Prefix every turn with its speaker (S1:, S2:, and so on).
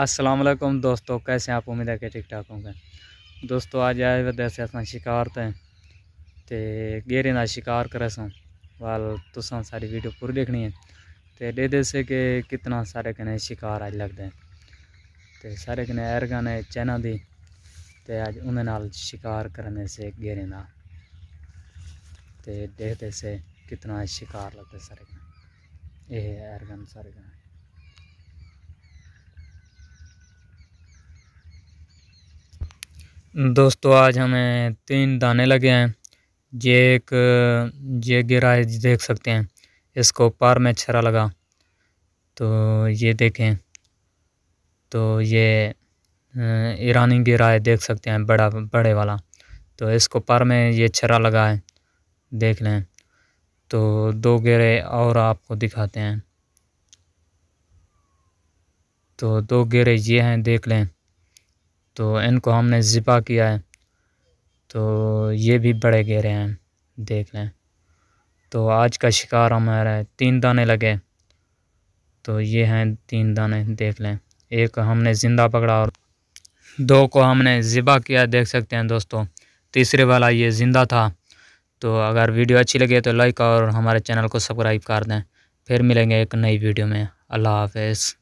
S1: असलम दोस्तों कैसे हैं आप उम्मीद है कि ठीक ठाक होंगे दोस्तों अज आए वे अस शिकार ते गेरे का शिकार करे सो वाल तुस सारी वीडियो पूरी देखनी है तो दे दे कि कितना सारे कने शिकार अज लगते हैं तो सारे कने एरगन है चैना दी तो अज उन्हें शिकार करने से गेरे का देखते से कितना शिकार लगता है सारे कने
S2: यह एरगन सारे कने
S1: दोस्तों आज हमें तीन दाने लगे हैं ये एक ये गिरा है देख सकते हैं इसको पार में छरा लगा तो ये देखें तो ये ईरानी गिरा है देख सकते हैं बड़ा बड़े वाला तो इसको पार में ये छरा लगा है देख लें तो दो गिरे और आपको दिखाते हैं तो दो गिरे ये हैं देख लें तो इनको हमने ज़िपा किया है तो ये भी बड़े गहरे हैं देख लें तो आज का शिकार हमारा तीन दाने लगे तो ये हैं तीन दाने देख लें एक हमने ज़िंदा पकड़ा और दो को हमने ज़िबा किया देख सकते हैं दोस्तों तीसरे वाला ये ज़िंदा था तो अगर वीडियो अच्छी लगी तो लाइक और हमारे चैनल को सब्सक्राइब कर दें फिर मिलेंगे एक नई वीडियो में अल्लाह हाफ